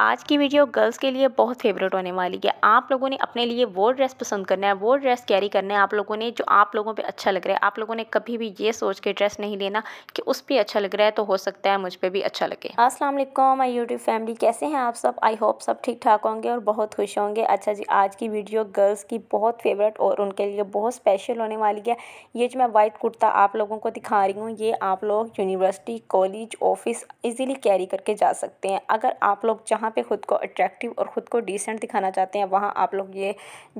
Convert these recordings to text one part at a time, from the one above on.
आज की video girls के लिए बहुत फेवरेट होने वाली है आप लोगों ने अपने लिए वो ड्रेस पसंद करना है वो ड्रेस कैरी करना है आप लोगों ने जो आप लोगों पे अच्छा लग रहा है आप लोगों ने कभी भी ये सोच के ड्रेस नहीं लेना कि उस पर अच्छा लग रहा है तो हो सकता है मुझ पर भी अच्छा लगे असलम माई यूट्यूब फैमिली कैसे हैं आप सब आई होप सब ठीक ठाक होंगे और बहुत खुश होंगे अच्छा जी आज की वीडियो गर्ल्स की बहुत फेवरेट और उनके लिए बहुत स्पेशल होने वाली है ये जो मैं वाइट कुर्ता आप लोगों को दिखा रही हूँ ये आप लोग university college office easily carry करके जा सकते हैं अगर आप लोग जहाँ जहाँ पे ख़ुद को अट्रैक्टिव और ख़ुद को डिसेंट दिखाना चाहते हैं वहाँ आप लोग ये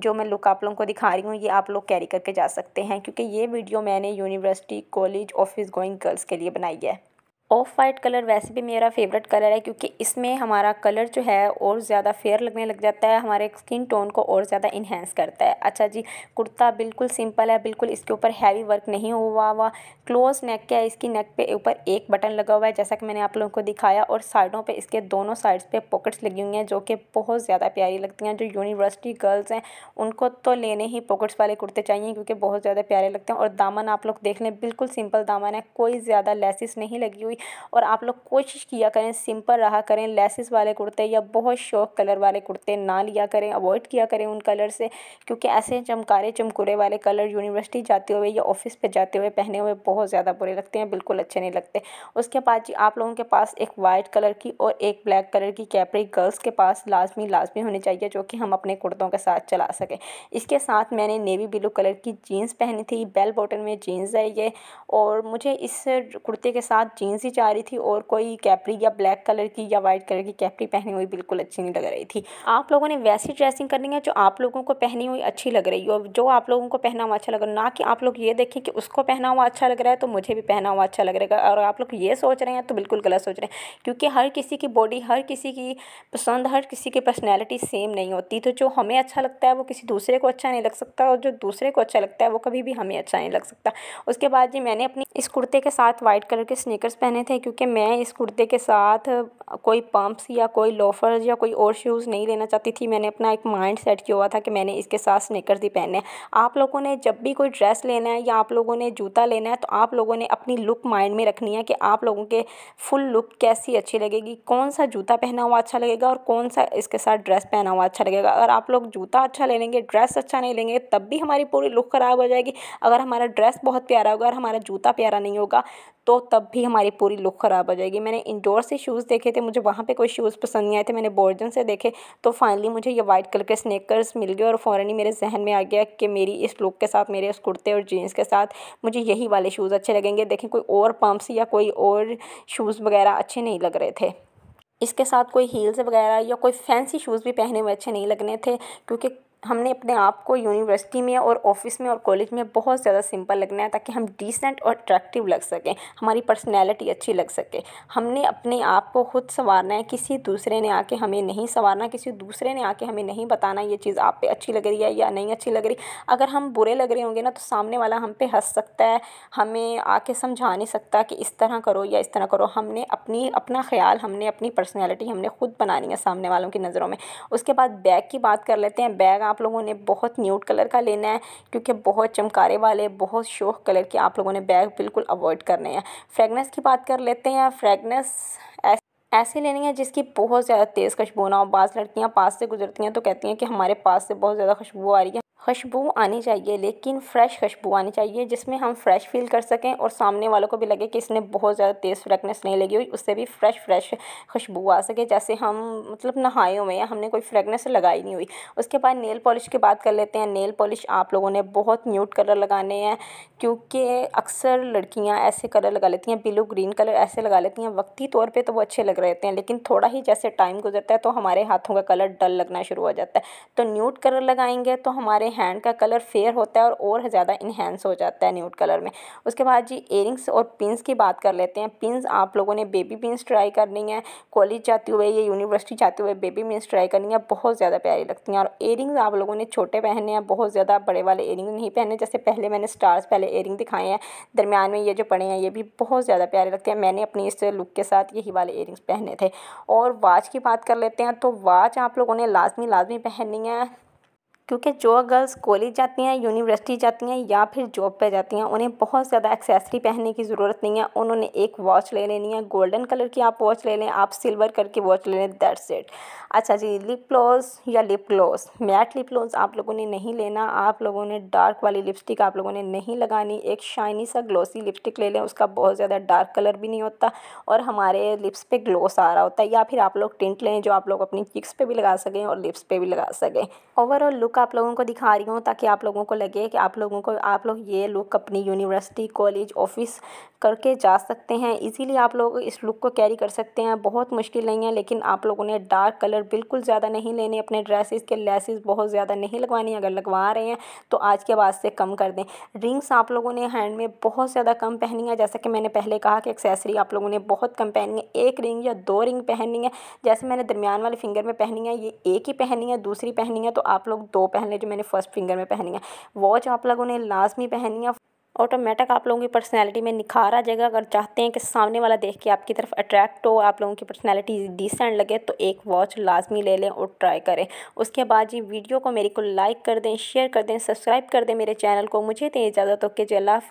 जो मैं लुक आप लोगों को दिखा रही हूँ ये आप लोग कैरी करके जा सकते हैं क्योंकि ये वीडियो मैंने university college office going girls के लिए बनाई है ऑफ़ वाइट कलर वैसे भी मेरा फेवरेट कलर है क्योंकि इसमें हमारा कलर जो है और ज़्यादा फेयर लगने लग जाता है हमारे स्किन टोन को और ज़्यादा इन्हेंस करता है अच्छा जी कुर्ता बिल्कुल सिंपल है बिल्कुल इसके ऊपर हैवी वर्क नहीं हुआ हुआ क्लोज नेक क्या है इसकी नेक पे ऊपर एक बटन लगा हुआ है जैसा कि मैंने आप लोगों को दिखाया और साइडों पर इसके दोनों साइड्स पर पॉकेट्स लगी हुई हैं जो कि बहुत ज़्यादा प्यारी लगती हैं जो यूनिवर्सिटी गर्ल्स हैं उनको तो लेने ही पॉकेट्स वाले कुर्ते चाहिए क्योंकि बहुत ज़्यादा प्यारे लगते हैं और दामन आप लोग देख लें बिल्कुल सिंपल दामन है कोई ज़्यादा लेसिस नहीं लगी हुई और आप लोग कोशिश किया करें सिंपल रहा करें लेसिस वाले कुर्ते या बहुत शौक कलर वाले कुर्ते ना लिया करें अवॉइड किया करें उन कलर से क्योंकि ऐसे चमकारे चमकुरे वाले कलर यूनिवर्सिटी जाते हुए या ऑफिस पर जाते हुए पहने हुए बहुत ज़्यादा बुरे लगते हैं बिल्कुल अच्छे नहीं लगते उसके बाद जी आप लोगों के पास एक वाइट कलर की और एक ब्लैक कलर की कैपरी गर्ल्स के पास लाजमी लाजमी होनी चाहिए जो कि हम अपने कुर्तों के साथ चला सकें इसके साथ मैंने नेवी ब्लू कलर की जीन्स पहनी थी बेल बॉटन में जीन्स है ये और मुझे इस कुर्ते के साथ जीन्स सी जा रही थी और कोई कैपरी या ब्लैक कलर की या वाइट कलर की कैपरी पहनी हुई बिल्कुल अच्छी नहीं लग रही थी आप लोगों ने वैसी ड्रेसिंग करनी है जो आप लोगों को पहनी हुई अच्छी लग रही हो जो आप लोगों को पहना हुआ अच्छा लग रहा ना कि आप लोग ये देखें कि उसको पहना हुआ अच्छा लग रहा है तो मुझे भी पहना हुआ अच्छा लग रहा है और आप लोग ये सोच रहे हैं तो बिल्कुल गलत सोच रहे हैं क्योंकि हर किसी की बॉडी हर किसी की पसंद हर किसी की पर्सनैलिटी सेम नहीं होती तो जो हमें अच्छा लगता है वो किसी दूसरे को अच्छा नहीं लग सकता और जो दूसरे को अच्छा लगता है वो कभी भी हमें अच्छा नहीं लग सकता उसके बाद जी मैंने अपनी इस कुर्ते के साथ वाइट कलर के स्नीकर्स पहने पहने थे क्योंकि मैं इस कुर्ते के साथ कोई पम्प्स या कोई लोफ़र्स या कोई और शूज़ नहीं लेना चाहती थी मैंने अपना एक माइंड सेट किया हुआ था कि मैंने इसके साथ स्नेकर्स ही पहनने आप लोगों ने जब भी कोई ड्रेस लेना है या आप लोगों ने जूता लेना है तो आप लोगों ने अपनी लुक माइंड में रखनी है कि आप लोगों के फुल लुक कैसी अच्छी लगेगी कौन सा जूता पहना हुआ अच्छा लगेगा और कौन सा इसके साथ ड्रेस पहना हुआ अच्छा लगेगा अगर आप लोग जूता अच्छा ले लेंगे ड्रेस अच्छा नहीं लेंगे तब भी हमारी पूरी लुक ख़राब हो जाएगी अगर हमारा ड्रेस बहुत प्यारा होगा और हमारा जूता प्यारा नहीं होगा तो तब भी हमारी पूरी लुक ख़राब हो जाएगी मैंने इंडोर से शूज़ देखे थे थे मुझे वहाँ पे कोई शूज़ पसंद नहीं आए थे मैंने बोर्जन से देखे तो फाइनली मुझे ये वाइट कलर के स्नैकर्स मिल गए और फ़ौरन ही मेरे जहन में आ गया कि मेरी इस लुक के साथ मेरे इस कुर्ते और जीन्स के साथ मुझे यही वाले शूज़ अच्छे लगेंगे देखें कोई और पम्प्स या कोई और शूज़ वगैरह अच्छे नहीं लग रहे थे इसके साथ कोई हील्स वगैरह या कोई फैंसी शूज़ भी पहने हुए अच्छे नहीं लगने थे क्योंकि हमने अपने आप को यूनिवर्सिटी में और ऑफिस में और कॉलेज में बहुत ज़्यादा सिंपल लगना है ताकि हम डिसेंट और अट्रैक्टिव लग सकें हमारी पर्सनैलिटी अच्छी लग सके हमने अपने आप को खुद संवारना है किसी दूसरे ने आके हमें नहीं संवारना किसी दूसरे ने आके हमें नहीं बताना ये चीज़ आप पे अच्छी लग रही है या नहीं अच्छी लग रही अगर हम बुरे लग रहे होंगे ना तो सामने वाला हम पे हंस सकता है हमें आके समझा नहीं सकता कि इस तरह करो या इस तरह करो हमने अपनी अपना ख्याल हमने अपनी पर्सनैलिटी हमने खुद बनानी है सामने वालों की नज़रों में उसके बाद बैग की बात कर लेते हैं बैग आप लोगों ने बहुत न्यूट कलर का लेना है क्योंकि बहुत चमकारे वाले बहुत शोक कलर के आप लोगों ने बैग बिल्कुल अवॉइड करने हैं फ्रेगनेस की बात कर लेते हैं फ्रेगनेस ऐसे लेनी है जिसकी बहुत ज़्यादा तेज़ खुशबू ना हो बाज़ लड़कियाँ पास से गुजरती हैं तो कहती हैं कि हमारे पास से बहुत ज़्यादा खुशबू आ रही है खुशबू आनी चाहिए लेकिन फ़्रेश खुशबू आनी चाहिए जिसमें हम फ्रेश फील कर सकें और सामने वालों को भी लगे कि इसने बहुत ज़्यादा तेज़ फ्रेगनेस नहीं लगी हुई उससे भी फ्रेश फ्रेश खुशबू आ सके जैसे हम मतलब नहाए हुए हैं हमने कोई फ्रेगनेस लगाई नहीं हुई उसके बाद नेल पॉलिश की बात कर लेते हैं नेल पॉलिश आप लोगों ने बहुत न्यूट कलर लगाने हैं क्योंकि अक्सर लड़कियाँ ऐसे कलर लगा लेती हैं ब्लू ग्रीन कलर ऐसे लगा लेती हैं वक्ती तौर पर तो वो अच्छे लग लग रहते हैं लेकिन थोड़ा ही जैसे टाइम गुजरता है तो हमारे हाथों का कलर डल लगना शुरू हो जाता है तो न्यूट कलर लगाएंगे तो हमारे हैंड का कलर फेयर होता है और और ज़्यादा इन्हेंस हो जाता है न्यूट कलर में उसके बाद जी एयरिंग्स और पिंस की बात कर लेते हैं पिंस आप लोगों ने बेबी पिंस ट्राई करनी है कॉलेज जाते हुए या यूनिवर्सिटी जाते हुए बेबी पिंस ट्राई करनी है बहुत ज़्यादा प्यारी लगती हैं और एयरिंग्स आप लोगों ने छोटे पहने हैं बहुत ज़्यादा बड़े वाले एयरिंग नहीं पहने जैसे पहले मैंने स्टार्स पहले एयरिंग दिखाए हैं दरमियान में ये जो पड़े हैं ये भी बहुत ज़्यादा प्यारे लगते हैं मैंने अपनी इस लुक के साथ यही वाले एयरिंग्स पहने थे और वाच की बात कर लेते हैं तो वाच आप लोगों ने लाजमी लाजमी पहननी है क्योंकि जो गर्ल्स कॉलेज जाती हैं यूनिवर्सिटी जाती हैं या फिर जॉब पे जाती हैं उन्हें बहुत ज़्यादा एक्सेसरी पहनने की ज़रूरत नहीं है उन्होंने एक वॉच ले लेनी है गोल्डन कलर की आप वॉच ले लें आप सिल्वर कलर की वॉच ले लें दैट्स इट अच्छा जी लिप ग्लॉस या lip gloss matte lip gloss आप लोगों ने नहीं लेना आप लोगों ने डार्क वाली लिपस्टिक आप लोगों ने नहीं लगानी एक शाइनी सा ग्लोसी लिपस्टिक ले लें उसका बहुत ज़्यादा डार्क कलर भी नहीं होता और हमारे लिप्स पर ग्लोस आ रहा होता है या फिर आप लोग टिंट लें जो आप लोग अपनी चिक्स पर भी लगा सकें और लिप्स पर भी लगा सकें ओवरऑल लुक लुक आप लोगों को दिखा रही हूँ ताकि आप लोगों को लगे कि आप लोगों को आप लोग ये लुक अपनी यूनिवर्सिटी कॉलेज ऑफिस करके जा सकते हैं इजीली आप लोग इस लुक को कैरी कर सकते हैं बहुत मुश्किल नहीं है लेकिन आप लोगों ने डार्क कलर बिल्कुल ज़्यादा नहीं लेने अपने ड्रेसेस के लेसेस बहुत ज़्यादा नहीं लगवानी अगर लगवा रहे हैं तो आज के बाद से कम कर दें रिंग्स आप लोगों ने हैंड में बहुत ज़्यादा कम पहनी है जैसा कि मैंने पहले कहा कि एक्सेसरी आप लोगों ने बहुत कम पहनी है एक रिंग या दो रिंग पहननी है जैसे मैंने दरमियान वाले फिंगर में पहनी है ये एक ही पहनी है दूसरी पहनी है तो आप लोग दो पहन लें जो मैंने फ़र्स्ट फिंगर में पहनी है वॉच आप लोगों ने लाजमी पहनी है ऑटोमेटिक आप लोगों की पर्सनैलिटी में निखार आ जाएगा अगर चाहते हैं कि सामने वाला देख के आपकी तरफ अट्रैक्ट हो आप लोगों की पर्सनैलिटी डिसेंट लगे तो एक वॉच लाजमी ले लें और ट्राई करें उसके बाद जी वीडियो को मेरे को लाइक कर दें शेयर कर दें सब्सक्राइब कर दें मेरे चैनल को मुझे दें इजाज़त ओके जी अल्लाह